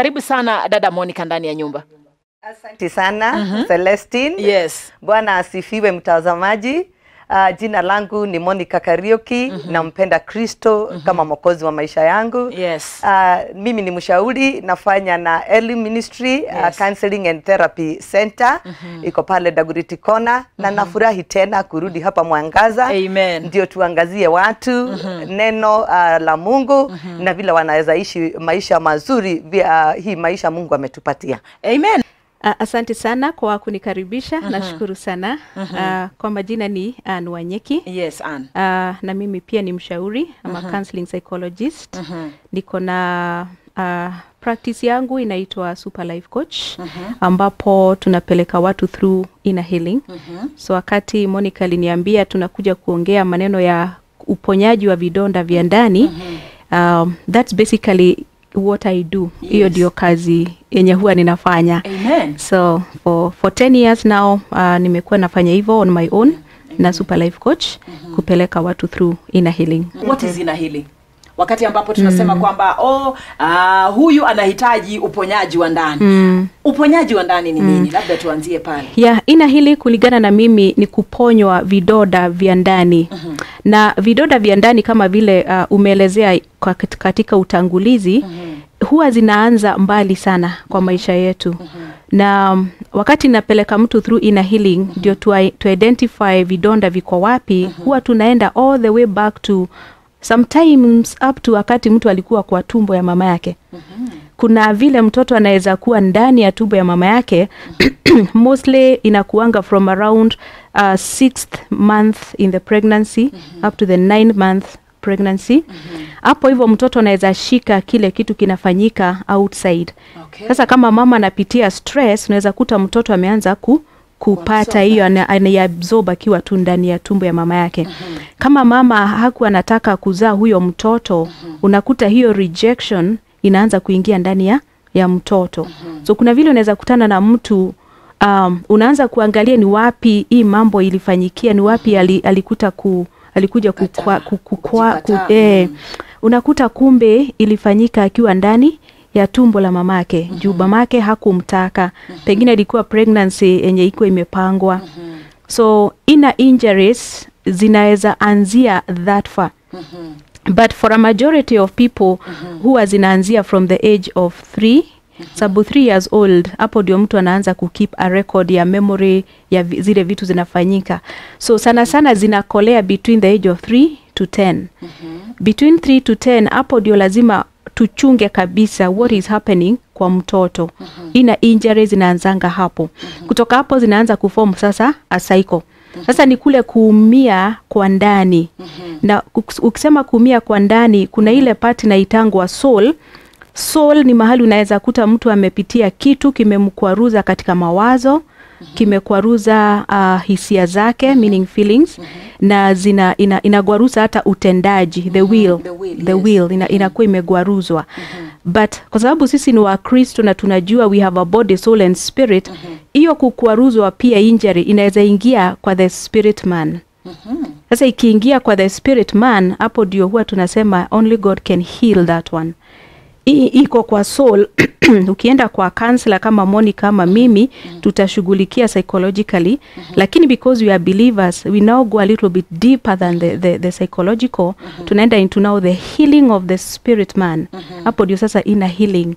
Karibu sana dada Monica ndani ya nyumba. Asante sana mm -hmm. Celestine. Yes. Bwana asifiwe mtazamaji. Uh, jina langu ni Monica karioki mm -hmm. nampenda Kristo mm -hmm. kama mwokozi wa maisha yangu. Yes. Uh, mimi ni mshauri nafanya na Elim Ministry ah, yes. uh, Counseling and Therapy Center mm -hmm. iko pale Dagoretti Corner mm -hmm. na mhm. nafurahi tena kurudi hapa Mwangaza. Amen. Ndio tuangazie watu mm -hmm. neno uh, la Mungu mm -hmm. na vile wanaweza ishi maisha mazuri via, uh, hii maisha Mungu ametupatia. Amen. Uh, Asante sana kwa kunikaribisha. uh mhm. -huh. Nashukuru sana. uh -huh. Uh, kwa majina ni Ann ah, Wanyeki. Yes, Ann. Uh, na mimi pia ni mshauri ama uh mhm. -huh. counseling psychologist. uh mhm. -huh. Niko na uh, practice yangu inaitwa Super Life Coach uh -huh. ambapo tunapeleka watu through inner healing. uh -huh. So wakati Monica aliniambia tunakuja kuongea maneno ya uponyaji wa vidonda vya ndani. uh -huh. Um, that's basically what I do hiyo yes. Ndio kazi yenye huwa ninafanya Amen. So for, for 10 years now uh, nimekuwa nafanya hivyo on my own Amen. na super life coach mm -hmm. kupeleka watu through inner healing. What is inner healing? wakati ambapo tunasema mm. kwamba oh, uh, huyu anahitaji uponyaji wa ndani mm. uponyaji wa ndani ni mm. nini mm. labda tuanzie pale yeah, ina hili kulingana na mimi ni kuponywa vidoda vya ndani mm-hmm. na vidoda vya ndani kama vile uh, umeelezea katika utangulizi mm-hmm. huwa zinaanza mbali sana kwa maisha yetu mm-hmm na um, wakati napeleka mtu through inner healing mm-hmm. ndio mm -hmm. tu identify vidonda viko wapi mm -hmm. huwa tunaenda all the way back to sometimes up to wakati mtu alikuwa kwa tumbo ya mama yake mm-hmm. kuna vile mtoto anaweza kuwa ndani ya tumbo ya mama yake mm-hmm. mostly inakuanga from around uh, sixth month in the pregnancy mm-hmm. up to the nine month pregnancy hapo hmm hivyo mtoto anaweza shika kile kitu kinafanyika outside okay. sasa kama mama anapitia stress unaweza kuta mtoto ameanza ku kupata hiyo anayabzoba akiwa tu ndani ya tumbo ya mama yake. Mhm. Kama mama hakuwa anataka kuzaa huyo mtoto, mhm. unakuta hiyo rejection inaanza kuingia ndani ya, ya mtoto. Mhm. So kuna vile unaweza kutana na mtu um, unaanza kuangalia ni wapi hii mambo ilifanyikia, ni wapi alikuta ku, alikuja kukua, kukua, ku, eh, unakuta kumbe ilifanyika akiwa ndani ya tumbo la mamake mm -hmm. juu mamake hakumtaka mm -hmm. pengine ilikuwa pregnancy yenye iko imepangwa mm -hmm. so ina injuries zinaweza anzia that far mm -hmm. but for a majority of people mm -hmm. huwa zinaanzia from the age of three mhm. sabu 3 years old hapo ndio mtu anaanza kukeep a record ya memory ya zile vitu zinafanyika so sana sana zinakolea between the age of 3 to 10 mm -hmm. between 3 to 10 hapo ndio lazima tuchunge kabisa what is happening kwa mtoto. Mm -hmm. Ina injury zinaanzanga hapo. Mm -hmm. Kutoka hapo zinaanza kuform sasa a cycle. Mm -hmm. Sasa ni kule kuumia kwa ndani. Mm -hmm. Na ukisema kuumia kwa ndani kuna ile part inaitangwa soul. Soul ni mahali unaweza kuta mtu amepitia kitu kimemkwaruza katika mawazo. Mm Mhm. kimekwaruza uh, hisia zake mm -hmm. meaning feelings mm -hmm. na zina ina, inagwaruza hata utendaji the mhm. will mm -hmm. the will, yes. will mhm. inakuwa ina, imegwaruzwa mm -hmm. but kwa sababu sisi ni Wakristo na tunajua we have a body soul and spirit hiyo mm -hmm. kukwaruzwa pia injury inaweza ingia kwa the spirit man sasa ikiingia kwa the spirit man hapo ndio huwa tunasema only God can heal that one hii iko kwa soul ukienda kwa counselor kama Moni kama mimi mm-hmm. tutashughulikia psychologically mm -hmm. lakini because we are believers we now go a little bit deeper than the, the, the psychological mm -hmm. tunaenda into now the healing of the spirit man mm-hmm. hapo -hmm. ndio sasa ina healing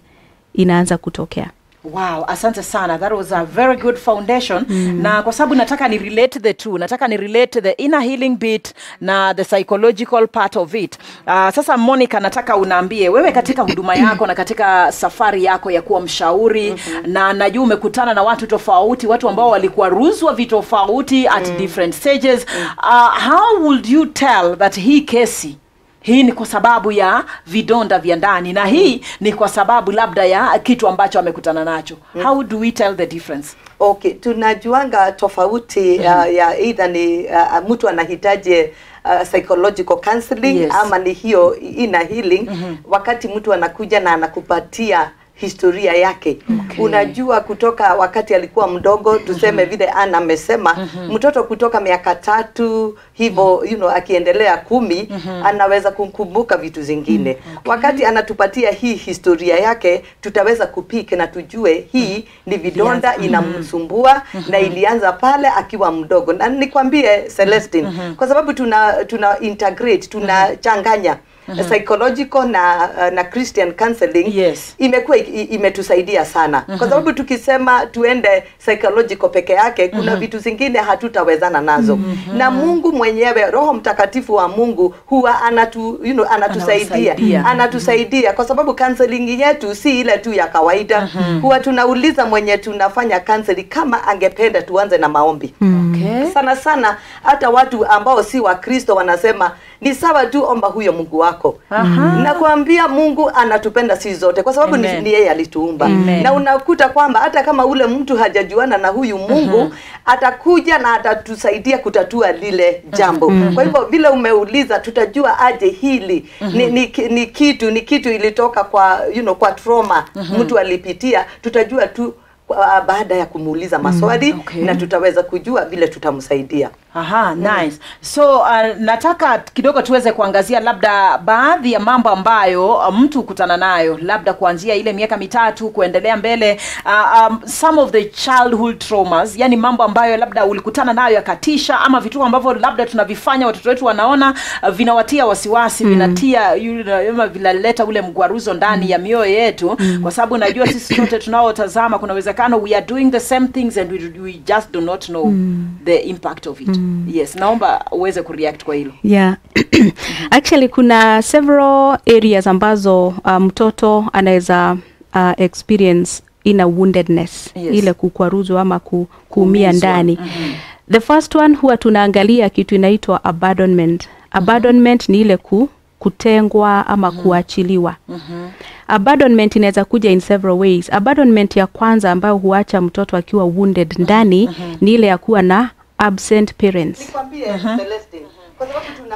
inaanza kutokea Wow, asante sana. That was a very good foundation. Mm. Na kwa sababu nataka ni relate the two. Nataka ni relate the inner healing bit na the psychological part of it. Uh, sasa Monica nataka unaambie wewe katika huduma yako na katika safari yako ya kuwa mshauri mm -hmm. na najua umekutana na watu tofauti, watu ambao walikuwa ruzwa vitofauti at mm. different stages. Mm. Uh, how would you tell that hii kesi hii ni kwa sababu ya vidonda vya ndani na hii ni kwa sababu labda ya kitu ambacho amekutana nacho mm. how do we tell the difference okay tunajuanga tofauti mm. uh, mm-hmm. ya either ni uh, uh, mtu anahitaji uh, psychological counseling yes. ama ni hiyo ina healing mm -hmm. wakati mtu anakuja na anakupatia historia yake okay. Unajua, kutoka wakati alikuwa mdogo tuseme, mm -hmm. vile Ana amesema mm -hmm. mtoto kutoka miaka tatu hivyo mm -hmm. you know, akiendelea kumi mm -hmm. anaweza kumkumbuka vitu zingine mm-hmm. okay. Wakati anatupatia hii historia yake tutaweza kupik na tujue hii mm-hmm. ni vidonda yes. inamsumbua mm -hmm. na ilianza pale akiwa mdogo, na nikwambie Celestine mm -hmm. kwa sababu tuna tuna integrate tunachanganya mm-hmm. mm -hmm mm -hmm. psychological na uh, na Christian counseling yes. imekuwa imetusaidia sana mm -hmm. kwa uh-huh. sababu tukisema tuende psychological peke yake kuna mm -hmm. vitu zingine hatutawezana nazo mm -hmm. na Mungu mwenyewe Roho Mtakatifu wa Mungu huwa anatu you know, anatusaidia anatusaidia, mm-hmm. anatusaidia. kwa sababu counseling yetu si ile tu ya kawaida mm -hmm. huwa tunauliza mwenye tunafanya counseling kama angependa tuanze na maombi mm-hmm. okay. sana sana hata watu ambao si wa kristo wanasema ni sawa tu, omba huyo Mungu wako. Aha. Nakwambia Mungu anatupenda sisi zote kwa sababu Amen. ni yeye alituumba. Amen. Na unakuta kwamba hata kama ule mtu hajajuana na huyu Mungu uh -huh. atakuja na atatusaidia kutatua lile jambo. Uh -huh. Kwa hivyo vile umeuliza, tutajua aje hili uh -huh. ni, ni, ni kitu ni kitu ilitoka kwa you know, kwa trauma uh -huh. mtu alipitia, tutajua tu uh, baada ya kumuuliza mm, maswali mm, okay. na tutaweza kujua vile tutamsaidia. Aha, mm. nice. So uh, nataka kidogo tuweze kuangazia labda baadhi ya mambo ambayo uh, mtu hukutana nayo labda kuanzia ile miaka mitatu kuendelea mbele uh, um, some of the childhood traumas, yani mambo ambayo labda ulikutana nayo yakatisha ama vitu ambavyo labda tunavifanya watoto wetu wanaona uh, vinawatia wasiwasi, mm. vinatia yule vinaleta ule mgwaruzo ndani mm. ya mioyo yetu mm. kwa sababu najua sisi sote tunaotazama kuna uwezekano we are doing the same things and we, we just do not know mm. the impact of it. Mm mm. yes naomba uweze kureact kwa hilo yeah. actually kuna several areas ambazo uh, mtoto um, anaweza uh, experience in a woundedness yes. ile kukwaruzwa ama ku, kuumia ndani mm -hmm. the first one huwa tunaangalia kitu inaitwa abandonment mm-hmm. abandonment mm -hmm. ni ile ku kutengwa ama mm -hmm. kuachiliwa. Mm -hmm. Abandonment inaweza kuja in several ways. Abandonment ya kwanza ambayo huacha mtoto akiwa wounded ndani mm -hmm. ni ile ya kuwa na absent parents.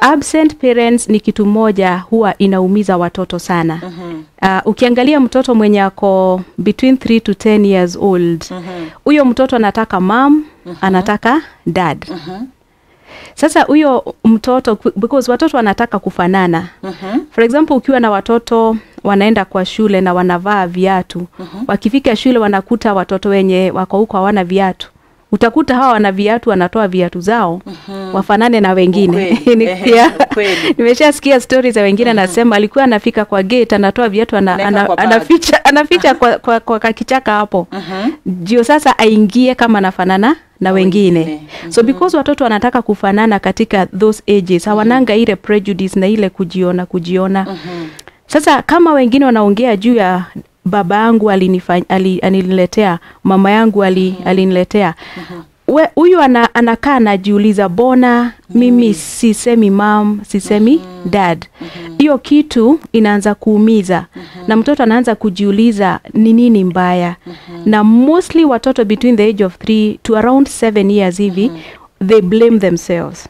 Absent parents ni kitu moja huwa inaumiza watoto sana. Mhm. Uh, ukiangalia mtoto mwenye ako between 3 to 10 years old, mhm. huyo mtoto anataka mom, mhm. anataka dad. Sasa huyo mtoto because watoto wanataka kufanana. Mm For example, ukiwa na watoto wanaenda kwa shule na wanavaa viatu. Wakifika shule wanakuta watoto wenye wako huko hawana viatu utakuta hawa wana viatu wanatoa viatu zao mm-hmm. wafanane na wengine nimeshasikia stori za wengine mm-hmm. anasema alikuwa anafika kwa gate anatoa viatu ana, ana, anaficha, anaficha kwa, kwa, kwa kakichaka hapo mm-hmm. ndio sasa aingie kama anafanana na wengine mm-hmm. so because watoto wanataka kufanana katika those ages mhm. hawananga ile prejudice na ile kujiona kujiona mm-hmm. Sasa kama wengine wanaongea juu ya baba yangu aliniletea, mama yangu mm-hmm. aliniletea. Mm-hmm. Huyu -hmm. anakaa anajiuliza, bona mimi mm-hmm. sisemi mam, sisemi dad. Hiyo kitu inaanza kuumiza na mtoto anaanza kujiuliza ni nini mbaya, na mostly watoto between the age of 3 to around 7 years hivi they blame themselves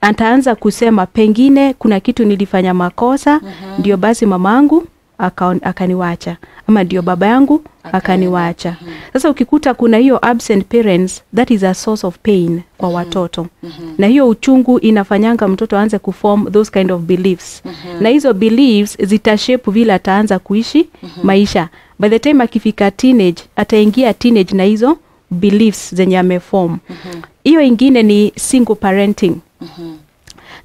ataanza kusema pengine kuna kitu nilifanya makosa, mm -hmm. Ndio basi mamangu akaniwacha aka ama ndio baba yangu akaniwacha. aka Mm -hmm. Sasa ukikuta kuna hiyo absent parents, that is a source of pain kwa mm -hmm. watoto mm -hmm. na hiyo uchungu inafanyanga mtoto aanze kuform those kind of beliefs mm -hmm. na hizo beliefs zitashape vile ataanza kuishi mm -hmm. maisha. By the time akifika teenage, ataingia teenage na hizo beliefs zenye ameform. Mm-hmm. Hiyo mm -hmm. ingine ni single parenting. Mm -hmm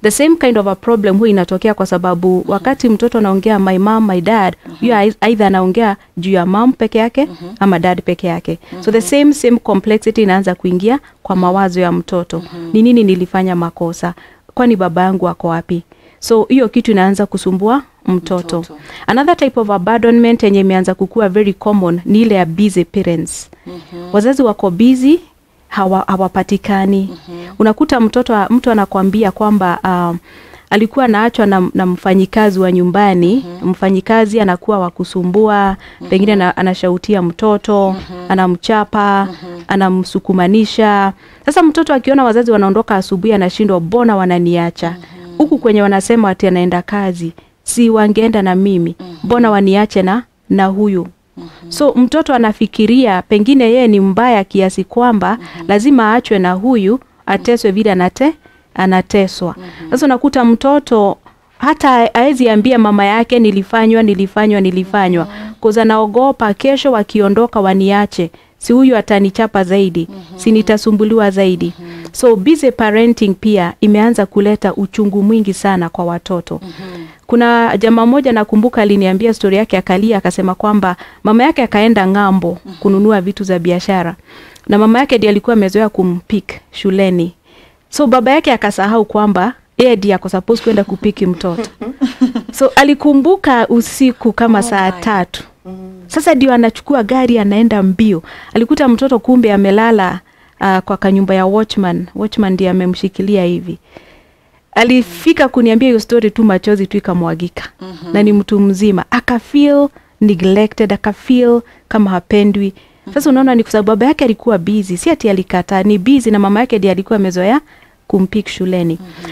The same kind of a problem huwa inatokea kwa sababu wakati mtoto anaongea my mom, my dad, mhm. huyo mm -hmm. either anaongea juu ya mom peke yake mm -hmm. ama dad peke yake mm -hmm. so the mhm. same same complexity inaanza kuingia kwa mawazo ya mtoto mm -hmm. ni nini nilifanya makosa, kwani baba yangu ako wapi? so hiyo kitu inaanza kusumbua mtoto. mtoto. Another type of abandonment yenye imeanza kukua very common ni ile ya busy parents. Mm -hmm. Wazazi wako busy hawa, hawapatikani. mm -hmm. Unakuta mtoto mtu anakwambia kwamba uh, alikuwa anaachwa na, na mfanyikazi wa nyumbani mm -hmm. Mfanyikazi anakuwa wa kusumbua mm -hmm. Pengine na, anashautia mtoto mm -hmm. Anamchapa mm -hmm. Anamsukumanisha. Sasa mtoto akiona wazazi wanaondoka asubuhi, anashindwa mbona wananiacha mhm. huku mm -hmm. Kwenye wanasema ati anaenda kazi, si wangeenda na mimi, mhm. mbona mm -hmm. waniache na na huyu hmm So mtoto anafikiria pengine yeye ni mbaya kiasi kwamba mm-hmm. lazima aachwe na huyu ateswe vile anate anateswa. Mm-hmm. Sasa unakuta mtoto hata hawezi ambia mama yake nilifanywa nilifanywa nilifanywa, mm -hmm. koza naogopa kesho wakiondoka waniache si huyu atanichapa zaidi mm -hmm. si mhm. nitasumbuliwa zaidi mm -hmm. so busy parenting pia imeanza kuleta uchungu mwingi sana kwa watoto mm -hmm. kuna jamaa mmoja nakumbuka aliniambia stori yake akalia akasema kwamba mama yake akaenda ng'ambo mm -hmm. kununua vitu za biashara na mama yake ndiye alikuwa amezoea kumpik shuleni so baba yake akasahau kwamba yeye ndiye ako suppose kwenda kupiki mtoto so alikumbuka usiku kama oh saa tatu sasa ndio anachukua gari anaenda mbio. Alikuta mtoto kumbe amelala uh, kwa kanyumba ya watchman. Watchman ndiye amemshikilia hivi. Alifika kuniambia hiyo story tu, machozi tu ikamwagika. mm -hmm. Na ni mtu mzima akafeel neglected, akafeel kama hapendwi. Sasa mhm. unaona ni kwa sababu baba yake alikuwa busy, si ati alikataa, ni busy na mama yake ndiye alikuwa amezoea kumpick shuleni. mm -hmm.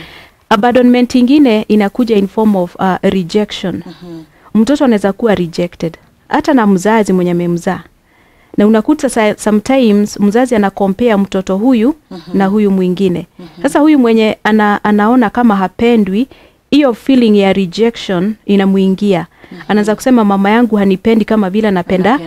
Abandonment ingine inakuja in form of uh, rejection. mm -hmm. Mtoto anaweza kuwa rejected hata na mzazi mwenye amemzaa na unakuta sometimes mzazi anakompea mtoto huyu mm -hmm. na huyu mwingine mm -hmm. Sasa huyu mwenye ana, anaona kama hapendwi, hiyo feeling ya rejection inamuingia mm -hmm. Anaanza kusema mama yangu hanipendi kama vile anapenda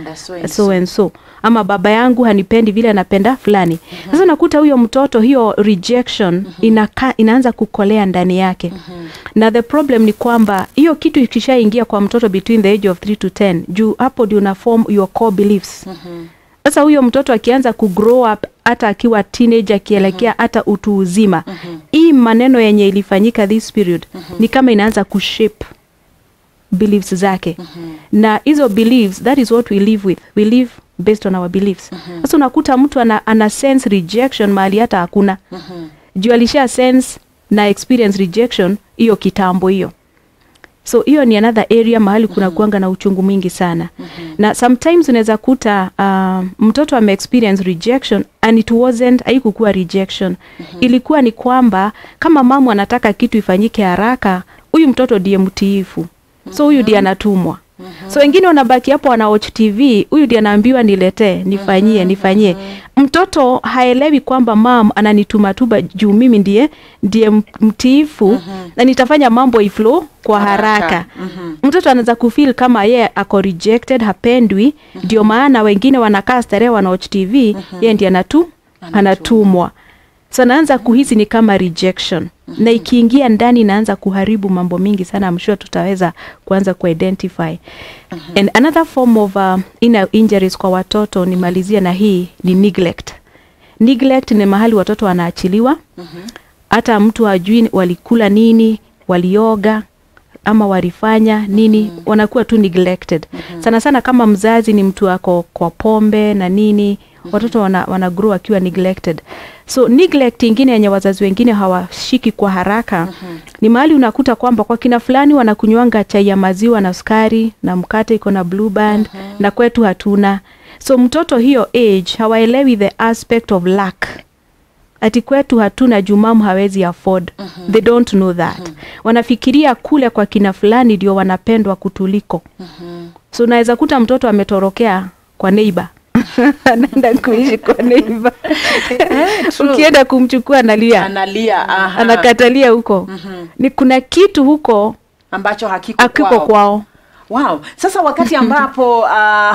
so and so ama baba yangu hanipendi vile anapenda fulani. Mhm. Sasa uh -huh. nakuta huyo mtoto hiyo rejection mm -hmm. inaka, inaanza kukolea ndani yake mm -hmm. na the problem ni kwamba hiyo kitu ikishaingia kwa mtoto between the age of 3 to 10 juu hapo ndio una form your core beliefs mm -hmm. sasa huyo mtoto akianza ku grow up hata akiwa teenager akielekea mhm. hata mm -hmm. utu uzima mm -hmm. hii maneno yenye ilifanyika this period mm -hmm. ni kama inaanza kushape beliefs zake mm -hmm. na hizo beliefs that is what we live with we live based on our beliefs. mm -hmm. unakuta mtu ana, ana sense rejection mahali hata hakuna mm -hmm. juu alisha sense na experience rejection hiyo kitambo hiyo so hiyo ni another area mahali kuna mm -hmm. kuanga na uchungu mwingi sana mm -hmm. na sometimes unaweza kuta uh, mtoto ame experience rejection and it wasn't haikukuwa rejection mm -hmm. ilikuwa ni kwamba kama mamu anataka kitu ifanyike haraka huyu mtoto ndiye mtiifu so huyu ndiye mhm. anatumwa -hmm. So wengine wanabaki hapo wana watch TV, huyu ndiye anaambiwa niletee, nifanyie, mm -hmm. nifanyie. Mtoto haelewi kwamba mam ananituma tu juu mimi ndiye ndiye mtiifu mm -hmm. na nitafanya mambo iflow kwa haraka. haraka. Mm -hmm. Mtoto anaweza kufeel kama ye ako rejected, hapendwi, ndio mm -hmm. maana wengine wanakaa starehe wana watch TV, mm -hmm. yeye ndiye anatu anatumwa. anatumwa so naanza kuhisi ni kama rejection na ikiingia ndani naanza kuharibu mambo mingi sana. amshua tutaweza kuanza kuidentify. Uh -huh. And another form of uh, inner injuries kwa watoto, nimalizia na hii ni neglect. Neglect ni mahali watoto wanaachiliwa. Uh -huh. Hata mtu hajui walikula nini, walioga ama walifanya nini, mm -hmm. wanakuwa tu neglected. Mm -hmm. Sana sana kama mzazi ni mtu ako kwa pombe na nini, watoto wana, wana grow akiwa neglected. So neglect ingine yenye wazazi wengine hawashiki kwa haraka mm -hmm. ni mahali unakuta kwamba kwa kina fulani wanakunywanga chai ya maziwa na sukari na mkate iko na blue band mm -hmm. na kwetu hatuna. So mtoto hiyo age hawaelewi the aspect of lack ati kwetu hatuna jumamu hawezi afford mm -hmm. they don't know that mm -hmm. wanafikiria kule kwa kina fulani ndio wanapendwa kutuliko mm -hmm. so unaweza kuta mtoto ametorokea kwa neighbor anaenda kuishi kwa neiva eh, ukienda kumchukua analia, analia aha. anakatalia huko mm -hmm. ni kuna kitu huko ambacho hakiko, hakiko kwao, kwao Wow. Sasa wakati ambapo uh,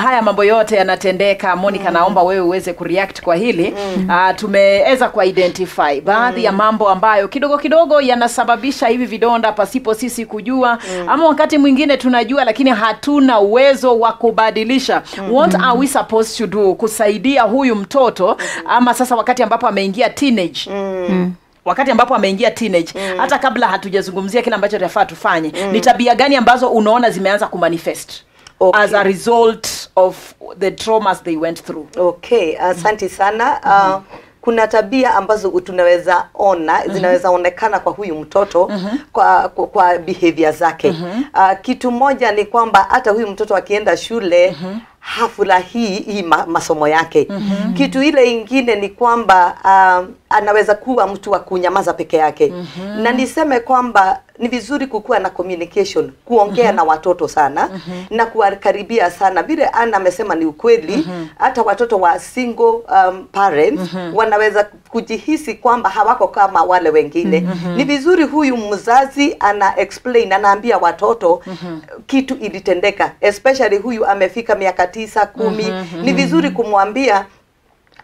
haya mambo yote yanatendeka, Monica, mm. naomba wewe uweze kureact kwa hili mm. uh, tumeweza kuidentify baadhi mm. ya mambo ambayo kidogo kidogo yanasababisha hivi vidonda pasipo sisi kujua mm. ama wakati mwingine tunajua lakini hatuna uwezo wa kubadilisha. Mm. What mm. are we supposed to do kusaidia huyu mtoto mm. ama sasa wakati ambapo ameingia teenage? Mm. Mm wakati ambapo ameingia teenage mm. hata kabla hatujazungumzia kile ambacho tunafaa tufanye mm. ni tabia gani ambazo unaona zimeanza kumanifest okay. as a result of the traumas they went through okay asante uh, sana uh, mm -hmm kuna tabia ambazo tunaweza ona mm-hmm. zinaweza onekana kwa huyu mtoto mm -hmm. kwa, kwa, kwa behavior zake mm -hmm. uh, kitu moja ni kwamba hata huyu mtoto akienda shule mm -hmm hafula hii hii ma, masomo yake mm -hmm. Kitu ile ingine ni kwamba uh, anaweza kuwa mtu wa kunyamaza peke yake mm -hmm. Na niseme kwamba ni vizuri kukuwa na communication, kuongea mm -hmm. na watoto sana mm -hmm. na kuwakaribia sana. Vile ana amesema ni ukweli mm -hmm. hata watoto wa single um, parents mm -hmm. wanaweza kujihisi kwamba hawako kama wale wengine mm -hmm. ni vizuri huyu mzazi ana explain, anaambia watoto mm -hmm. kitu ilitendeka, especially huyu amefika miaka tisa kumi mm -hmm. ni vizuri mhm. kumwambia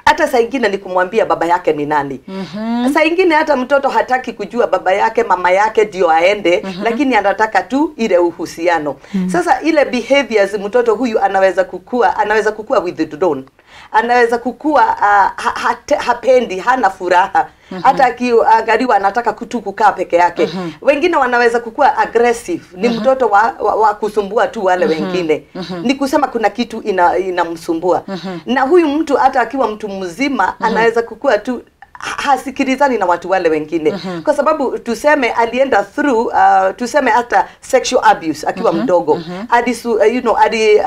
hata saa ingine ni kumwambia baba yake ni nani. mm -hmm. Saa ingine hata mtoto hataki kujua baba yake mama yake ndio aende, mm -hmm. lakini anataka tu ile uhusiano. mm -hmm. Sasa ile behaviors mtoto huyu anaweza kukua, anaweza kukua drone. anaweza kukua uh, ha, ha, hapendi, hana furaha hata akiangaliwa mhm. ah, anataka tu kukaa peke yake. Mhm. Wengine wanaweza kukua aggressive, ni mhm. mtoto wa, wa, wa kusumbua tu wale wengine ni kusema kuna kitu inamsumbua ina, na huyu mtu hata akiwa mtu mzima anaweza kukua tu hasikilizani na watu wale wengine mm -hmm. kwa sababu tuseme alienda through uh, tuseme hata sexual abuse akiwa mm -hmm. mdogo mm -hmm. uh, you know,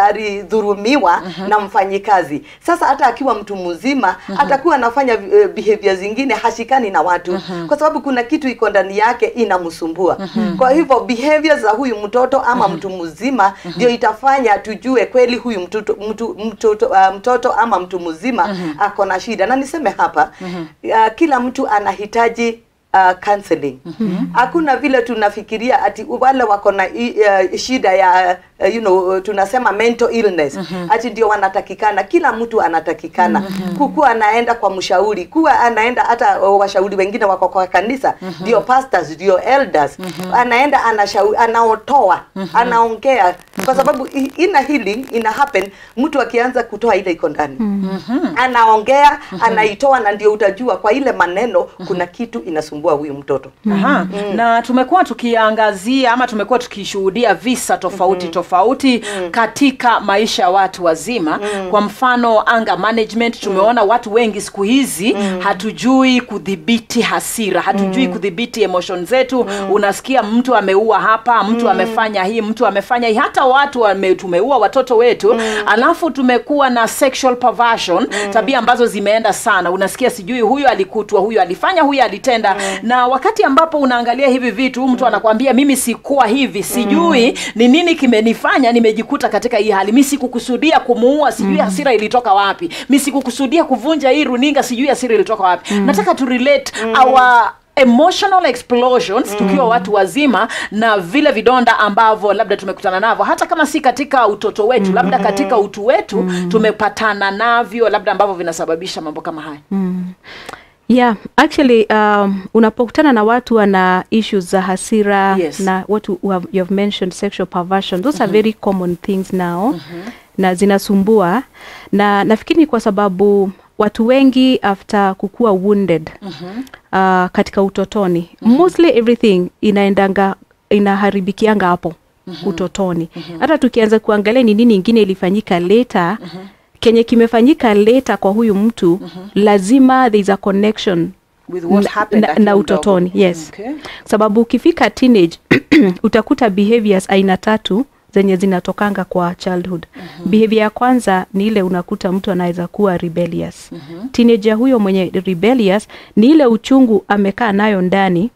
alidhurumiwa mm -hmm. na mfanyikazi. Sasa hata akiwa mtu mzima mm -hmm. atakuwa anafanya uh, behavior zingine, hashikani na watu mm -hmm. kwa sababu kuna kitu iko ndani yake inamsumbua mm -hmm. kwa hivyo behavior za huyu mtoto ama mm -hmm. mtu mzima mhm. ndio mm -hmm. itafanya tujue kweli huyu mtoto mtu, mtoto, uh, mtoto ama mtu mzima mm -hmm. ako na shida, na niseme hapa mm -hmm. uh, Uh, kila mtu anahitaji uh, counseling. Mhm. Hakuna mm -hmm. vile tunafikiria ati wale wako na uh, shida ya uh, you know, eh, tunasema mental illness mm -hmm. ati ndio wanatakikana, kila mtu anatakikana mm -hmm. kukuwa anaenda kwa mshauri, kuwa anaenda hata uh, washauri wengine wako kwa kanisa mhm. ndio mm -hmm. pastors, ndio elders mm -hmm. anaenda anashauri, anaotoa mm -hmm. anaongea mm -hmm. kwa mhm. sababu ina healing ina happen mtu akianza kutoa ile iko ndani mm -hmm. anaongea mm -hmm. anaitoa, na ndio utajua kwa ile maneno mm -hmm. kuna kitu inasumbua huyu mtoto. mm-hmm. Aha. Mm -hmm. na tumekuwa tukiangazia ama tumekuwa tukishuhudia visa tofauti mm -hmm. tofauti tofauti mm. katika maisha ya watu wazima mm. kwa mfano anga management mm. tumeona mm. watu wengi siku hizi mm. hatujui kudhibiti hasira hatujui mm. kudhibiti emotion zetu mm. unasikia mtu ameua hapa mtu mm. amefanya hii mtu amefanya hii hata watu wame, tumeua watoto wetu mm. alafu tumekuwa na sexual perversion mm. tabia ambazo zimeenda sana unasikia sijui huyu alikutwa huyu alifanya huyo alitenda mm. na wakati ambapo unaangalia hivi vitu mtu mm. anakwambia mimi sikuwa hivi sijui mm. ni nini kimeni nimekifanya nimejikuta katika hii hali mi sikukusudia kumuua sijui mm. ilitoka wapi mi sikukusudia kuvunja hii runinga sijui hasira ilitoka wapi mm. nataka tu relate mm. our emotional explosions mm. tukiwa watu wazima na vile vidonda ambavyo labda tumekutana navyo hata kama si katika utoto wetu mm. labda katika mm. utu wetu mm. tumepatana navyo labda ambavyo vinasababisha mambo kama haya mm Yeah, actually um, unapokutana na watu wana issues za hasira yes. na what you have, you have mentioned sexual perversion those mm -hmm. are mm-hmm. very common things now mm -hmm. na zinasumbua na nafikiri ni kwa sababu watu wengi after kukua wounded mm -hmm. uh, katika utotoni mm -hmm. mostly everything inaendanga inaharibikianga hapo mm -hmm. utotoni mm -hmm. hata tukianza kuangalia ni nini ingine ilifanyika later mm -hmm kenye kimefanyika later kwa huyu mtu mm -hmm. lazima there is a connection With what happened na, na, na utotoni dog. yes okay. sababu ukifika teenage utakuta behaviors aina tatu zenye zinatokanga kwa childhood mm -hmm. behavior ya kwanza ni ile unakuta mtu anaweza kuwa rebellious mm -hmm. teenager huyo mwenye rebellious ni ile uchungu amekaa nayo ndani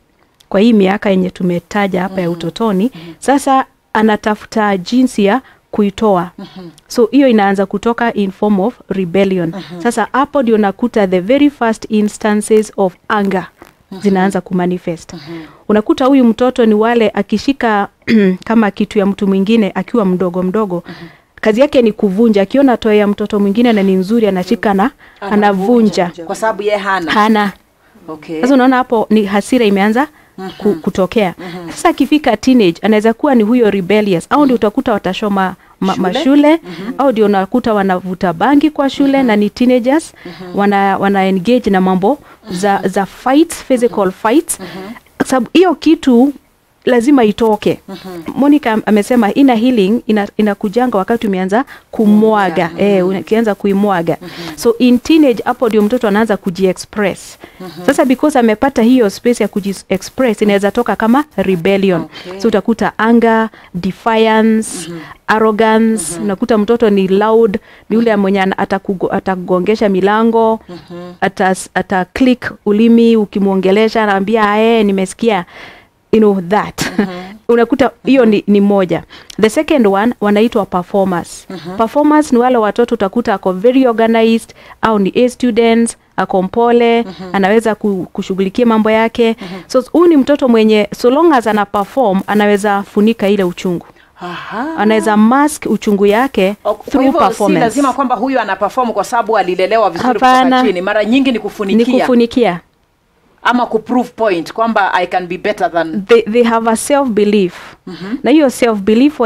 kwa hii miaka yenye tumetaja hapa mm -hmm. ya mhm. utotoni mm -hmm. sasa anatafuta jinsi ya kuitoa mm -hmm. so hiyo inaanza kutoka in form of rebellion mm -hmm. sasa hapo ndio nakuta the very first instances of anger mm-hmm. zinaanza kumanifest. mm -hmm. Unakuta huyu mtoto ni wale akishika kama kitu ya mtu mwingine akiwa mdogo mdogo, mm -hmm. kazi yake ni kuvunja. Akiona toy ya mtoto mwingine na ni nzuri, anashika na anavunja, kwa sababu yeye hana hana. Okay. Sasa unaona hapo ni hasira imeanza mm -hmm. kutokea. Mhm. Sasa akifika teenage anaweza kuwa ni huyo rebellious, au ndio mhm. utakuta watashoma ma, shule, mashule mm -hmm. au ndio unakuta wanavuta bangi kwa shule mm -hmm. na ni teenagers mm -hmm. wana, wana engage na mambo mm -hmm. za, mhm. za fight, physical mm -hmm. fight mm -hmm. sababu hiyo kitu lazima itoke. mm-hmm. Monica amesema ina healing inakujanga ina, wakati umeanza kumwaga mm-hmm. eh, ukianza kuimwaga mm-hmm. so in teenage hapo ndio mtoto anaanza kujiexpress mm-hmm. Sasa because amepata hiyo space ya kujiexpress inaweza toka kama rebellion okay. So utakuta anger, defiance mm-hmm arrogance mm -hmm. Nakuta mtoto ni loud, ni yule mm-hmm. mwenye atakugongesha milango mm -hmm. ata, ata click ulimi ukimwongelesha, anaambia ae, nimesikia you know that mm -hmm. unakuta hiyo mm -hmm. ni, ni moja the second one wanaitwa performers mm -hmm. performers ni wale watoto utakuta ako very organized au ni a students ako mpole mm -hmm. anaweza kushughulikia mambo yake mm -hmm. so huyu ni mtoto mwenye so long as ana perform anaweza funika ile uchungu Aha. anaweza mask uchungu yake o, through hivyo, Si lazima kwamba huyu ana perform kwa sababu alilelewa vizuri kutoka chini. Mara nyingi ni kufunikia. Ni kufunikia ama kuprove point kwamba i can be better than they, they have a self belief mm -hmm. na hiyo self belief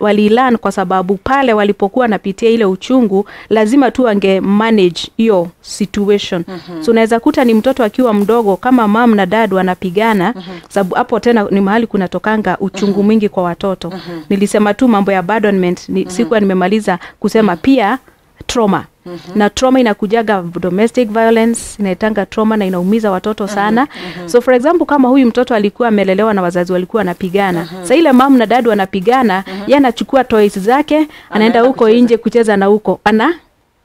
walilearn kwa sababu pale walipokuwa napitia ile uchungu lazima tu wange manage hiyo situation mm -hmm. so unaweza kuta ni mtoto akiwa mdogo kama mam na dad wanapigana mm -hmm. sababu hapo tena ni mahali kunatokanga uchungu mm -hmm. mwingi kwa watoto mm -hmm. nilisema tu mambo ya abandonment ni, mm -hmm. sikuwa nimemaliza kusema mm -hmm. pia trauma mm Mm -hmm. na trauma inakujaga domestic violence inaitanga trauma na inaumiza watoto mhm, sana mm -hmm. so for example kama huyu mtoto alikuwa amelelewa na wazazi walikuwa wanapigana mm -hmm. sa ile mam na dadu wanapigana mm -hmm. yeye anachukua toys zake anaenda huko nje kucheza na huko ana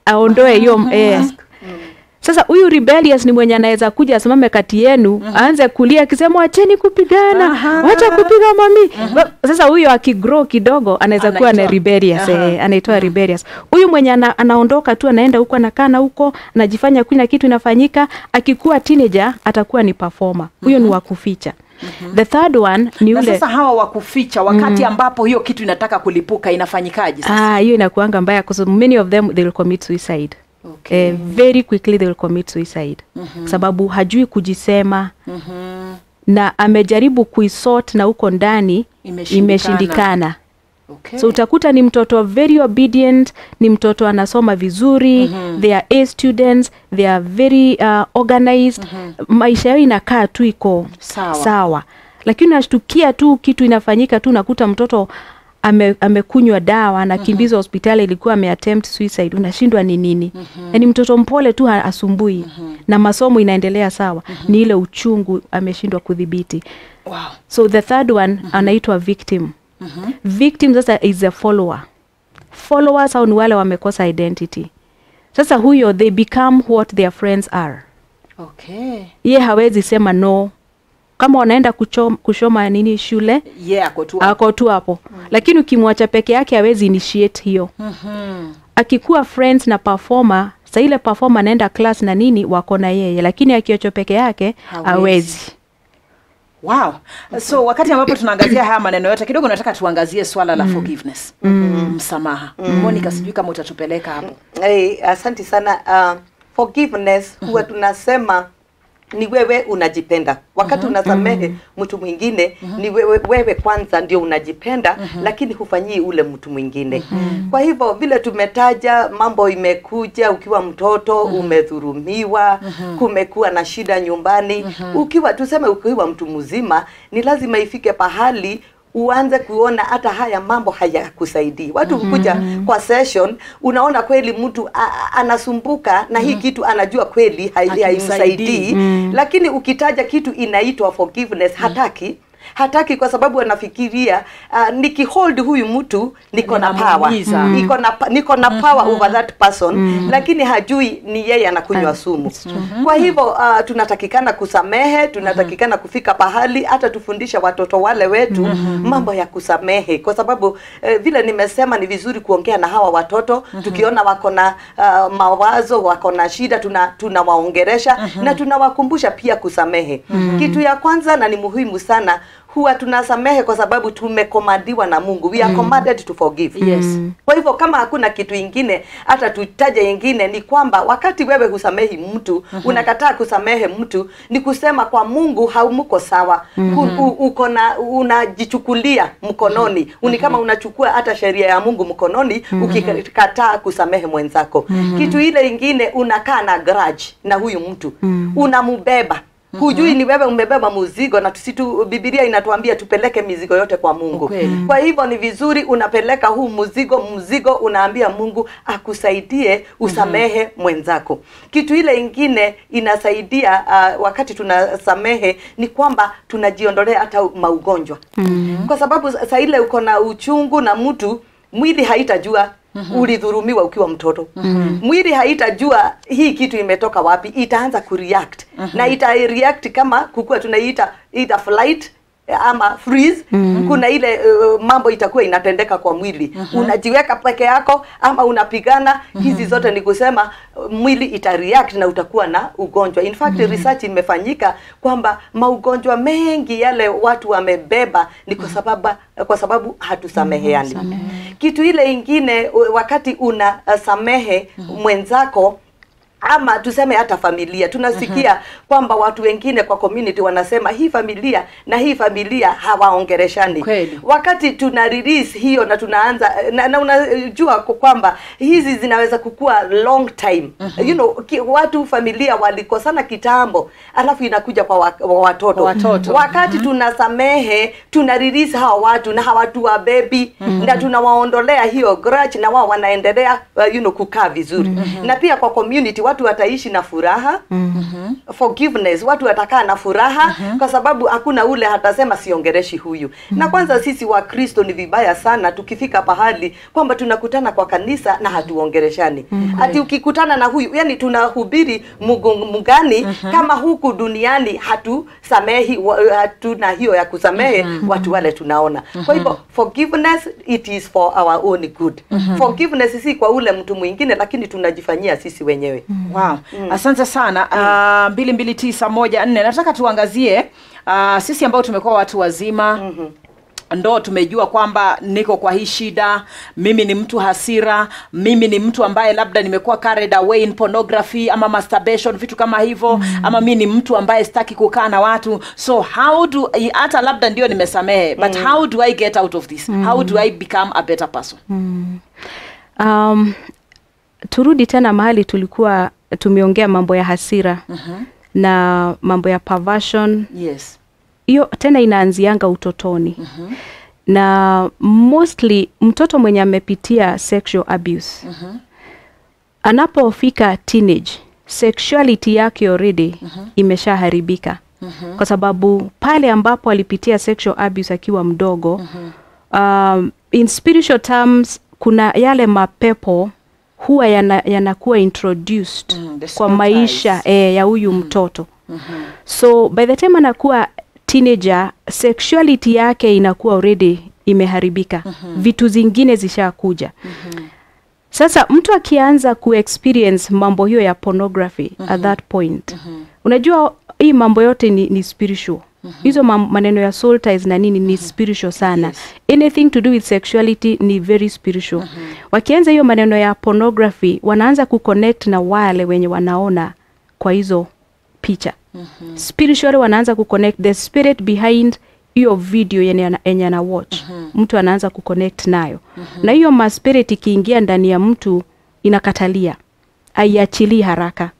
aondoe hiyo eh. mm -hmm. Sasa huyu rebellious ni mwenye anaweza kuja asimame kati yenu uh-huh. aanze kulia akisema acheni kupigana, uh-huh. wacha kupiga mami. Mm -hmm. Sasa huyo akigrow kidogo anaweza kuwa na rebellious, uh-huh. eh, anaitwa mhm. rebellious. Huyu mwenye ana, anaondoka tu anaenda huko anakana huko anajifanya kuna kitu inafanyika, akikuwa teenager atakuwa ni performer. Huyo ni mhm. wa kuficha. Mm -hmm. The third one ni ule... sasa hawa wa kuficha wakati mm -hmm. ambapo hiyo kitu inataka kulipuka inafanyikaje sasa? Ah, hiyo inakuanga mbaya kwa many of them they will commit suicide okay. eh, very quickly they will commit suicide mm -hmm. sababu hajui kujisema mm -hmm. na amejaribu kuisort na huko ndani imeshindikana, imeshindikana. Okay. So utakuta ni mtoto very obedient, ni mtoto anasoma vizuri, mm -hmm. they are A students, they are very uh, organized. Mm -hmm. Maisha yao inakaa tu iko sawa. sawa. Lakini unashtukia tu kitu inafanyika tu, nakuta mtoto ame, amekunywa dawa na mm -hmm. hospitali ilikuwa ameattempt suicide, unashindwa ni nini? mm -hmm. Yani mtoto mpole tu asumbui mm -hmm. na masomo inaendelea sawa mm -hmm. ni ile uchungu ameshindwa kudhibiti. wow. so the third one mm -hmm. anaitwa victim mm -hmm. victim sasa is a follower followers au ni wale wamekosa identity. Sasa huyo they become what their friends are. Okay. Ye hawezi sema no kama wanaenda kuchoma, kushoma nini shule yeah, ako tu hapo mm. -hmm. Lakini ukimwacha peke yake hawezi initiate hiyo mm -hmm. Akikuwa friends na performer sa ile performer anaenda class na nini wako na yeye, lakini akiocho peke yake hawezi. Wow. So wakati ambapo tunaangazia haya maneno yote kidogo, nataka tuangazie swala la mm. forgiveness, mm. msamaha. mm. mm. Monica, sijui kama utatupeleka hapo. Hey, asanti sana. Uh, forgiveness mm-hmm. huwa tunasema ni wewe unajipenda wakati mm -hmm. unasamehe mtu mwingine mm -hmm. ni wewe, wewe kwanza ndio unajipenda mm -hmm. lakini hufanyii ule mtu mwingine mm -hmm. kwa hivyo vile tumetaja mambo imekuja ukiwa mtoto mm -hmm. umedhurumiwa mm -hmm. kumekuwa na shida nyumbani mm -hmm. ukiwa tuseme ukiwa mtu mzima ni lazima ifike pahali uanze kuona hata haya mambo hayakusaidii. Watu hukuja mm -hmm. kwa session, unaona kweli mtu anasumbuka na hii mm -hmm. kitu anajua kweli haimsaidii mm mhm. -hmm. lakini ukitaja kitu inaitwa forgiveness hataki mm -hmm hataki kwa sababu anafikiria uh, nikihold huyu mtu niko na power mm. niko na niko na power mm-hmm. over that person mm -hmm. lakini hajui ni yeye anakunywa sumu mm -hmm. kwa hivyo uh, tunatakikana kusamehe tunatakikana mm-hmm. kufika pahali hata tufundisha watoto wale wetu mm -hmm. mambo ya kusamehe kwa sababu eh, vile nimesema ni vizuri kuongea na hawa watoto mm -hmm. tukiona wako na uh, mawazo wako na shida tuna tunawaongeresha mm -hmm. na tunawakumbusha pia kusamehe mm -hmm. kitu ya kwanza na ni muhimu sana huwa tunasamehe kwa sababu tumekomadiwa na Mungu. We are mm. commanded to forgive. Yes. Mm. Kwa hivyo kama hakuna kitu ingine hata tutaje ingine ni kwamba wakati wewe husamehi mtu, mm -hmm. unakataa kusamehe mtu ni kusema kwa Mungu haumko sawa. Mm -hmm. U, uko na unajichukulia mkononi. Mm -hmm. Ni kama mm-hmm. unachukua hata sheria ya Mungu mkononi mm -hmm. ukikataa kusamehe mwenzako. Mm -hmm. Kitu ile ingine unakaa na grudge na huyu mtu. Mm -hmm. Unamubeba hujui mhm. ni wewe umebeba mzigo, na tusitu Biblia inatuambia tupeleke mizigo yote kwa Mungu. Okay. Kwa hivyo ni vizuri unapeleka huu mzigo, mzigo unaambia Mungu akusaidie usamehe mm -hmm. mwenzako. Kitu ile ingine inasaidia uh, wakati tunasamehe ni kwamba tunajiondolea hata maugonjwa mm -hmm. kwa sababu saa ile uko na uchungu na mtu mwili haitajua -hmm. ulidhurumiwa ukiwa mtoto mm -hmm. mwili haitajua hii kitu imetoka wapi itaanza kureact mm -hmm. na ita kama kukua tunaiita either flight ama freeze mm. kuna ile uh, mambo itakuwa inatendeka kwa mwili uh -huh. unajiweka peke yako ama unapigana uh -huh. hizi zote ni kusema uh, mwili itareact na utakuwa na ugonjwa in fact uh mm-hmm. -huh. research imefanyika kwamba maugonjwa mengi yale watu wamebeba ni kwa mm-hmm. sababu kwa sababu hatusameheani uh mm-hmm. -huh. kitu ile ingine uh, wakati una samehe mm mwenzako ama tuseme hata familia tunasikia uh mhm. -huh. kwamba watu wengine kwa community wanasema hii familia na hii familia hawaongereshani wakati tuna release hiyo na tunaanza na, na unajua kwamba hizi zinaweza kukua long time uh mhm. -huh. you know ki, watu familia walikosana kitambo alafu inakuja kwa, wa, kwa watoto, watoto. wakati uh mhm. -huh. tunasamehe tuna release hawa watu na baby uh -huh. na tunawaondolea hiyo grudge na wao wanaendelea uh, you know kukaa vizuri uh -huh. na pia kwa community watu wataishi na furaha mm -hmm. forgiveness watu watakaa na furaha mm -hmm. kwa sababu hakuna ule hatasema siongereshi huyu mm -hmm. na kwanza sisi wa Kristo ni vibaya sana tukifika pahali kwamba tunakutana kwa kanisa na hatuongereshani mm -hmm. ati ukikutana na huyu yani tunahubiri mugani mm -hmm. kama huku duniani hatusamehi hatuna hiyo ya kusamehe mm -hmm. watu wale tunaona mm -hmm. kwa hivyo forgiveness it is for our own good mm -hmm. forgiveness si kwa ule mtu mwingine lakini tunajifanyia sisi wenyewe mm -hmm. Mm. Wow. Mm. Asante sana. Mm. Uh, mbili mbili tisa moja nne. Nataka tuangazie uh, sisi ambao tumekuwa watu wazima mm -hmm ndo tumejua kwamba niko kwa hii shida, mimi ni mtu hasira, mimi ni mtu ambaye labda nimekuwa carried away in pornography ama masturbation, vitu kama hivyo mm. ama mi ni mtu ambaye sitaki kukaa na watu, so how do hata labda ndio nimesamehe, but mm. how do I get out of this? Mm. How do mm. I become a better person? Mm. Um, turudi tena mahali tulikuwa tumeongea mambo ya hasira uh -huh. na mambo ya perversion yes hiyo tena inaanzianga utotoni uh -huh. na mostly mtoto mwenye amepitia sexual abuse uh -huh. anapofika teenage sexuality yake already uh -huh. imeshaharibika uh -huh. kwa sababu pale ambapo alipitia sexual abuse akiwa mdogo uh -huh. um, in spiritual terms kuna yale mapepo huwa yanakuwa yana introduced mm, kwa maisha eh, ya huyu mm. mtoto mm -hmm. so by the time anakuwa teenager sexuality yake inakuwa already imeharibika mm -hmm. vitu zingine zishakuja mm -hmm. Sasa mtu akianza kuexperience mambo hiyo ya pornography mm -hmm. at mm-hmm. that point mm -hmm. unajua hii mambo yote ni, ni spiritual Mm-hmm. hizo mm -hmm. maneno ya soul ties na nini ni mm -hmm. spiritual sana yes. anything to do with sexuality ni very spiritual mm -hmm. wakianza hiyo maneno ya pornography wanaanza kuconnect na wale wenye wanaona kwa hizo picha mm -hmm. spiritually wanaanza kuconnect the spirit behind hiyo video yenye ana watch mm -hmm. mtu anaanza kuconnect nayo mm -hmm. na hiyo ma spirit ikiingia ndani ya mtu inakatalia aiachilii haraka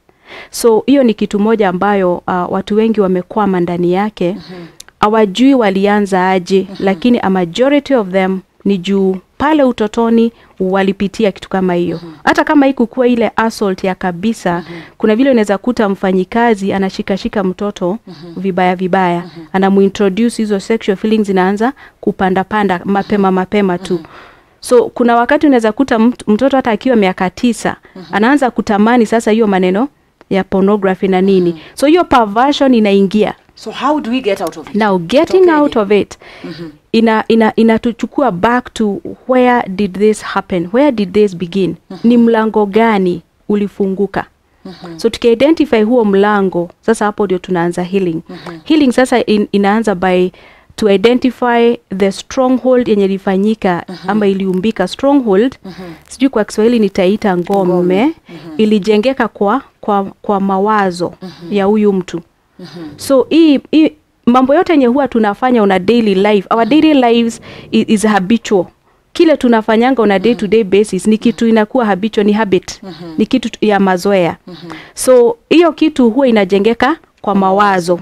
So hiyo ni kitu moja ambayo uh, watu wengi wamekwama ndani yake mm -hmm. walianza aje mm -hmm. lakini a majority of them ni juu pale utotoni walipitia kitu kama hiyo. mm -hmm. Hata kama ikukua ile assault ya kabisa, mm -hmm. kuna vile unaweza kuta mfanyikazi anashikashika mtoto mm -hmm. vibaya vibaya, mm -hmm. anamuintroduce hizo sexual feelings, zinaanza kupanda panda mapema mapema tu. mm -hmm. So kuna wakati unaweza kuta mtoto hata akiwa miaka tisa mm -hmm. anaanza kutamani sasa hiyo maneno ya pornography na nini mm. -hmm. so hiyo perversion inaingia so how do we get out of it? now getting okay. out of it mm -hmm. ina ina inatuchukua back to where did this happen where did this begin mm -hmm. ni mm-hmm. mlango gani ulifunguka Mm -hmm. So tukiidentify huo mlango sasa, hapo ndio tunaanza healing. Mm -hmm. Healing sasa in, inaanza by to identify the stronghold yenye ilifanyika uh mhm. -huh. ama iliumbika stronghold uh mhm. -huh. sijui kwa Kiswahili nitaita ngome, ngome. Uh mhm. -huh. ilijengeka kwa, kwa, kwa mawazo uh -huh. ya huyu mtu uh -huh. so hii, hii mambo yote yenye huwa tunafanya on a daily life our daily lives is, is habitual kile tunafanyanga on a day to day basis ni kitu inakuwa habitual, ni habit, uh -huh. ni kitu ya mazoea. Uh -huh. So hiyo kitu huwa inajengeka kwa mawazo.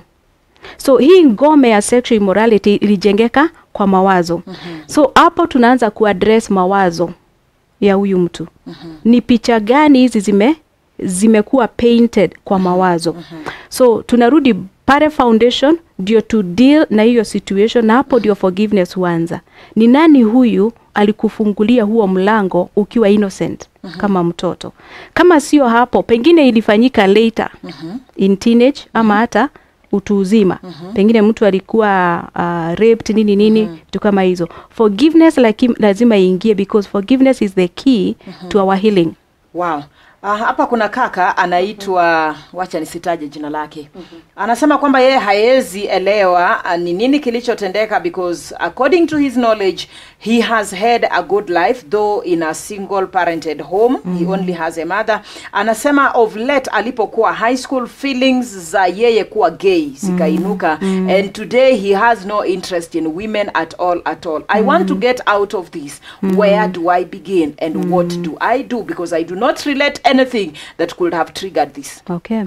So hii ngome ya sexual immorality ilijengeka kwa mawazo. Mm -hmm. So hapo tunaanza kuaddress mawazo ya huyu mtu. Mm -hmm. Ni picha gani hizi zime zimekuwa painted kwa mhm. mawazo. Mm -hmm. So tunarudi pale foundation ndio to deal na hiyo situation, na hapo mhm. ndio forgiveness huanza. Ni nani huyu alikufungulia huo mlango ukiwa innocent mm -hmm. kama mtoto? Kama sio hapo, pengine ilifanyika later mm -hmm. in teenage ama mhm. hata mm -hmm utu uzima mm -hmm. pengine mtu alikuwa uh, raped nini nini mhm. vitu mm -hmm. kama hizo forgiveness like, lazima iingie because forgiveness is the key mm -hmm. to our healing wow Uh, hapa kuna kaka anaitwa mm -hmm. wacha nisitaje jina lake mm -hmm. anasema kwamba yeye haezi elewa ah, ni nini kilichotendeka because according to his knowledge He has had a good life though in a single parented home mm -hmm. he mm-hmm. only has a mother. Anasema of late alipokuwa high school feelings za yeye kuwa gay zikainuka mm -hmm. and today he has no interest in women at all at all. I mm -hmm. want to mm-hmm. get out of this. Where do I begin and what do I do because I do not relate anything that could have triggered this. Okay.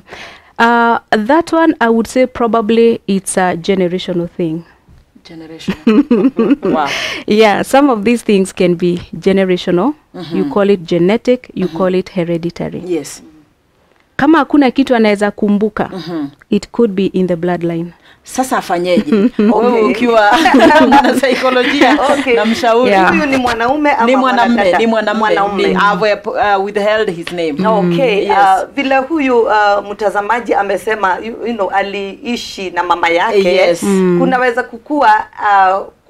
Uh, that one I would say probably it's a generational thing generational. wow. Yeah, some of these things can be generational. Mm -hmm. You mm-hmm. call it genetic, you mm -hmm. call it hereditary. Yes. Kama hakuna kitu anaweza kumbuka, mm -hmm. it could be in the bloodline sasa afanyeje? okay. Ukiwa mwanasaikolojia okay. na mshauri yeah. Huyu ni mwanaume ama ni mwanamume? Ni mwanamume. I've uh, withheld his name. mm. Okay. Yes. Uh, vile huyu uh, mtazamaji amesema you, you know, aliishi na mama yake. Yes. Mm. Kunaweza mm. kukua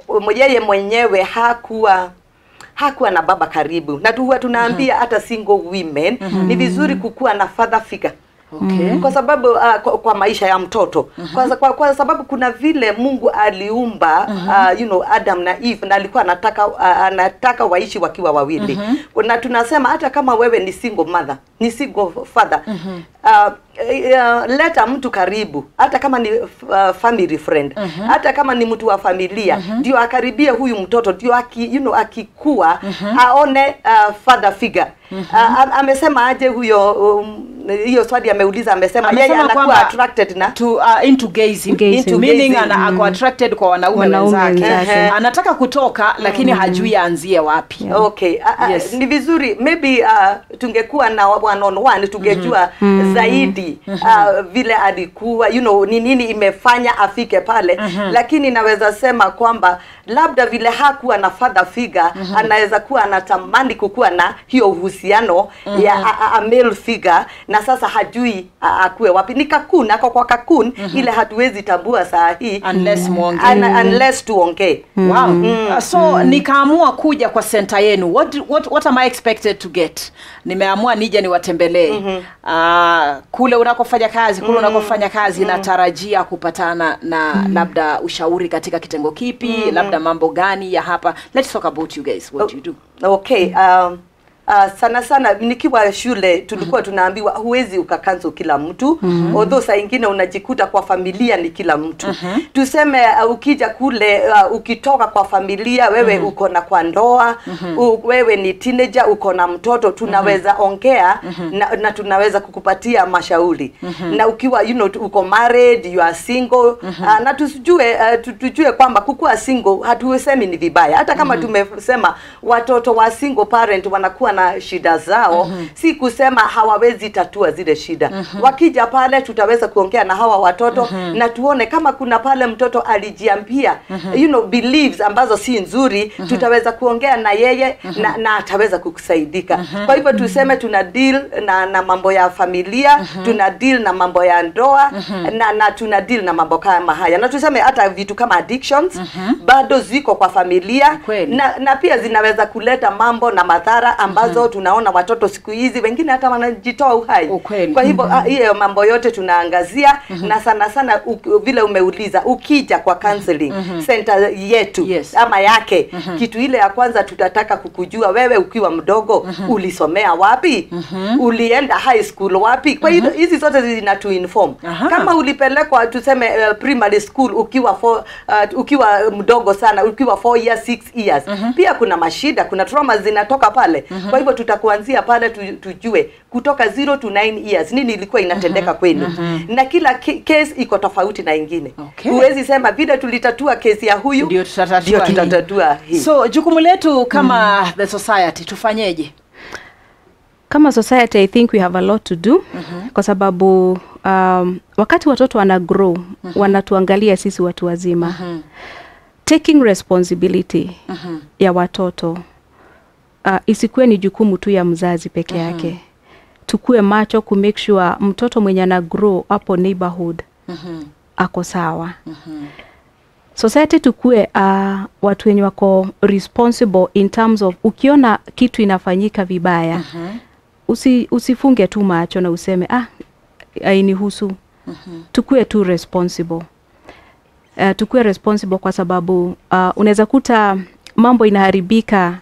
uh, yeye mwenyewe hakuwa hakuwa na baba karibu, na huwa tunaambia mm -hmm. hata single women mm -hmm. ni vizuri kukuwa na father figure Okay. Mm-hmm. Kwa sababu uh, kwa, kwa maisha ya mtoto mm kwa, kwa sababu kuna vile Mungu aliumba mm -hmm. uh, you know, Adam na Eve na alikuwa anataka uh, anataka waishi wakiwa wawili mm na tunasema hata kama wewe ni single mother nisigo father mm -hmm. Uh, uh, leta mtu karibu, hata kama ni uh, family friend mm -hmm. hata kama ni mtu wa familia mhm. ndio mm -hmm. akaribie huyu mtoto ndio aki, you know, akikua mm -hmm. aone uh, father figure mm -hmm. uh, amesema aje huyo um, hiyo swali ameuliza, amesema yeye anakuwa attracted na to, uh, into gazing, gazing. Into meaning ana mm -hmm. attracted kwa wanaume wenzake uh -huh. anataka kutoka lakini mm -hmm. hajui aanzie wapi. yeah. Okay, uh, yes. uh, ni vizuri maybe uh, tungekuwa na one on one tungejua mm -hmm. zaidi mm -hmm. uh, vile alikuwa you know ni nini imefanya afike pale mm -hmm. lakini naweza sema kwamba labda vile hakuwa na father figure mm -hmm. anaweza kuwa anatamani kukuwa na hiyo uhusiano mm -hmm. ya mhm. a, a male figure na sasa hajui akuwe wapi. Ni kakun ako kwa kakun mm -hmm. ile hatuwezi tambua saa hii unless mm. muongee mm -hmm. Un, unless tuongee mm -hmm. wow. mm -hmm. so mm -hmm. nikaamua kuja kwa center yenu. What, what, what am I expected to get? Nimeamua nije niwatembelee mm -hmm. uh, kule unakofanya kazi kule mm -hmm. unakofanya kazi mm -hmm. natarajia kupatana na mm -hmm. labda ushauri katika kitengo kipi mm -hmm. labda na mambo gani ya hapa let's talk about you guys what oh, you do okay um uh, sana sana nikiwa shule tulikuwa mm-hmm. tunaambiwa huwezi ukakanzo kila mtu mm -hmm. although saa ingine unajikuta kwa familia ni kila mtu mm -hmm. tuseme uh, ukija kule uh, ukitoka kwa familia wewe mm -hmm. uko na kwa ndoa mm -hmm. wewe ni teenager uko na mtoto tunaweza mm -hmm. ongea mm -hmm. na, na tunaweza kukupatia mashauri mm -hmm. na ukiwa you know, uko married you are single mm -hmm. uh, mm-hmm. na tusijue uh, tujue kwamba kukuwa single hatusemi ni vibaya hata kama mm -hmm. tumesema watoto wa single parent wanakuwa na shida zao mm -hmm. si kusema hawawezi tatua zile shida mm -hmm. wakija pale tutaweza kuongea na hawa watoto mm -hmm. na tuone kama kuna pale mtoto alijiambia mm -hmm. you know beliefs ambazo si nzuri mm -hmm. tutaweza kuongea na yeye mm -hmm. na, na ataweza kukusaidika mm -hmm. kwa hivyo tuseme mhm. tuna deal na, na mambo ya familia mm -hmm. tuna deal na mambo ya ndoa mm -hmm. na, na tuna deal na mambo kama haya na tuseme hata vitu kama addictions mm -hmm. bado ziko kwa familia na, na pia zinaweza kuleta mambo na madhara ambazo ambazo mm. tunaona watoto siku hizi wengine hata wanajitoa uhai. Ukweli. Kwa hivyo mm-hmm. ah, hiyo mm -hmm. mambo yote tunaangazia mm -hmm. na sana sana u, vile umeuliza ukija kwa mm-hmm. counseling mm -hmm. center yetu yes. ama yake mm -hmm. kitu ile ya kwanza tutataka kukujua wewe ukiwa mdogo mm -hmm. ulisomea wapi? Mm -hmm. Ulienda high school wapi? Kwa hivyo mm hizi -hmm. zote zinatu inform. Aha. Kama ulipelekwa tuseme uh, primary school ukiwa for, uh, ah, ukiwa mdogo sana ukiwa 4 years 6 years mm -hmm. pia kuna mashida, kuna trauma zinatoka pale. Mm -hmm kwa hivyo tutakuanzia pale tu, tujue kutoka 0 to 9 years nini ilikuwa inatendeka kwenu mm -hmm. na kila case iko tofauti na ingine okay. huwezi sema vile tulitatua kesi ya huyu ndio tutatatua, tutatatua hii. so jukumu letu kama mm. -hmm. the society tufanyeje kama society I think we have a lot to do mm -hmm. kwa sababu um, wakati watoto wana grow mm -hmm. wanatuangalia sisi watu wazima mm -hmm. taking responsibility mm -hmm. ya watoto uh, isikuwe ni jukumu tu ya mzazi peke mhm. yake. Mm -hmm. Tukue macho ku make sure mtoto mwenye ana grow hapo neighborhood mm -hmm. ako sawa. Mm -hmm. Society tukue uh, watu wenye wako responsible in terms of ukiona kitu inafanyika vibaya mm -hmm. usi, usifunge tu macho na useme ah, hainihusu. Mm -hmm. Tukue tu responsible uh, tukue responsible kwa sababu uh, unaweza kuta mambo inaharibika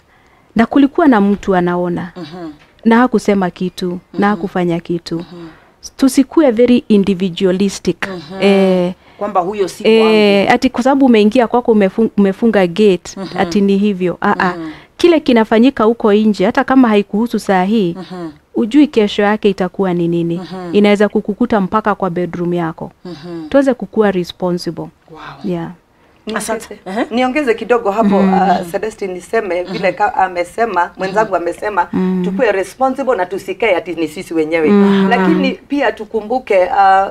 na kulikuwa na mtu anaona mm -hmm. na hakusema kitu mm -hmm. na mhm. hakufanya kitu mm -hmm. tusikue very individualistic mm -hmm. eh, kwamba huyo si eh, wangu. ati kwa sababu umeingia kwako umefung, umefunga gate mm -hmm. ati ni hivyo a ah, -a. Ah. mm -hmm. kile kinafanyika huko nje hata kama haikuhusu saa hii mm -hmm. ujui kesho yake itakuwa ni nini mm -hmm. inaweza kukukuta mpaka kwa bedroom yako mm -hmm. tuweze kukuwa responsible wow. yeah. Asante. Uh -huh. Niongeze kidogo hapo mm. uh, Celestine niseme mm. vile mm. amesema mwenzangu amesema mm. tukue responsible na tusikae ati ni sisi wenyewe mm. lakini pia tukumbuke uh,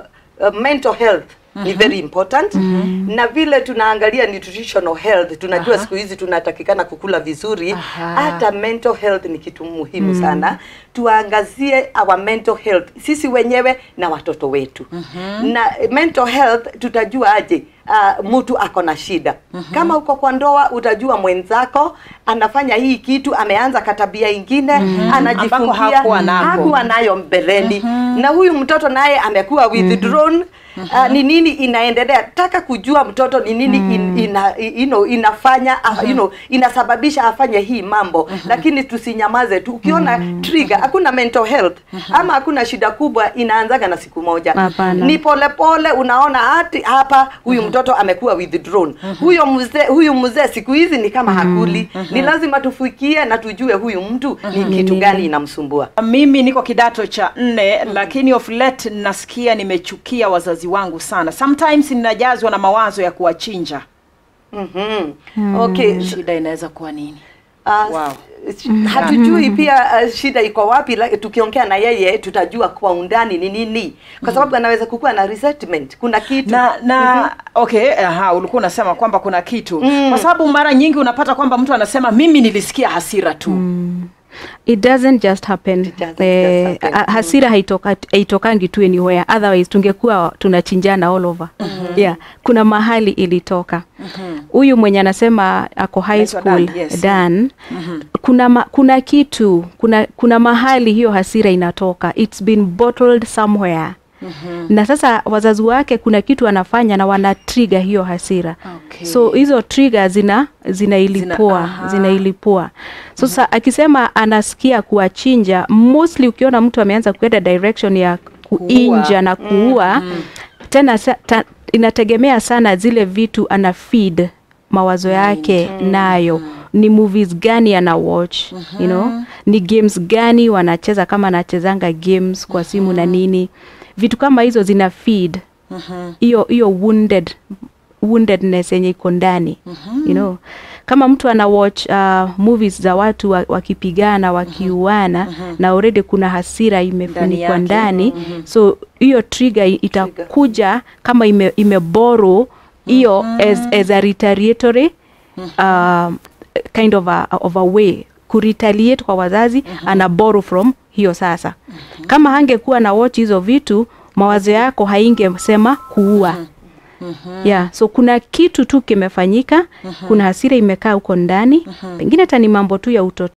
uh, mental health Mm -hmm. ni mm-hmm. very important mm -hmm. na vile tunaangalia nutritional health tunajua siku hizi tunatakikana kukula vizuri hata mental health ni kitu muhimu mm -hmm. sana tuangazie our mental health sisi wenyewe na watoto wetu mm -hmm. na mental health tutajua aje uh, mtu ako na shida mm -hmm. kama uko kwa ndoa utajua mwenzako anafanya hii kitu ameanza katabia ingine mm -hmm. anajifungia hakuwa nayo mbeleni mm -hmm. na huyu mtoto naye amekuwa withdrawn mhm. mm -hmm. Uh, ah, -huh. ni nini inaendelea taka kujua mtoto ni nini mm. in, mhm. ina, ino, inafanya mm you mhm. know, inasababisha afanye hii mambo lakini tusinyamaze tu ukiona trigger hakuna mental health uh -huh. ama hakuna shida kubwa inaanzaga na siku moja Apana. ni polepole pole, unaona hati hapa huyu uh -huh. mtoto amekuwa withdrawn uh -huh. huyo mzee huyu mzee siku hizi ni kama uh mhm. -huh. hakuli uh -huh. ni lazima tufikie na tujue huyu mtu uh -huh. ni kitu gani inamsumbua mimi niko kidato cha nne uh mhm. -huh. lakini of late nasikia nimechukia wazazi wangu sana sometimes ninajazwa na mawazo ya kuwachinja mm mm. okay shida inaweza kuwa nini Uh, wow. Hatujui mm -hmm. pia uh, shida iko wapi, like, tukiongea na yeye tutajua kwa undani ni nini, kwa mm. sababu mm -hmm. anaweza kukuwa na resentment, kuna kitu na, na mm -hmm. okay, aha, ulikuwa unasema kwamba kuna kitu mm. kwa sababu mara nyingi unapata kwamba mtu anasema mimi nilisikia hasira tu mm it doesn't just happen, it doesn't eh, just happen. hasira haitoka, haitokangi tu anywhere otherwise tungekuwa tunachinjana all over mm -hmm. yeah kuna mahali ilitoka mm-hmm. huyu mm -hmm. mwenye anasema ako high school Dan, yes. mm -hmm. kuna, ma, kuna kitu kuna, kuna mahali hiyo hasira inatoka it's been bottled somewhere hmm na sasa wazazi wake kuna kitu anafanya na wana trigger hiyo hasira okay. so hizo trigger zina zinailipua zina, sasa so, mm-hmm. akisema anasikia kuwachinja mostly ukiona mtu ameanza kuenda direction ya kuinja na mm, kuua mm-hmm. tena ta, inategemea sana zile vitu ana feed mawazo yake mm-hmm. nayo ni movies gani ana watch mm-hmm. you know mm-hmm. ni games gani wanacheza kama anachezanga games kwa simu mm-hmm. na nini vitu kama hizo zina feed hiyo uh-huh. mm -hmm. hiyo wounded woundedness yenye iko ndani mm -hmm. you know kama mtu ana watch uh, movies za watu wakipigana wa wakiuana mm -hmm. na already kuna hasira imefunikwa ndani Mm -hmm. so hiyo trigger itakuja kama ime, imeboro hiyo mm -hmm. as, as a retaliatory mm -hmm. uh, kind of a, of a way kuretaliate kwa wazazi mm -hmm. ana borrow from hiyo sasa. Mm -hmm. Kama hangekuwa na watch hizo vitu, mawazo yako haingesema kuua. Mm -hmm. Yeah, so kuna kitu tu kimefanyika. Mm -hmm. Kuna hasira imekaa huko ndani. Mm -hmm. Pengine tani mambo tu ya utoto.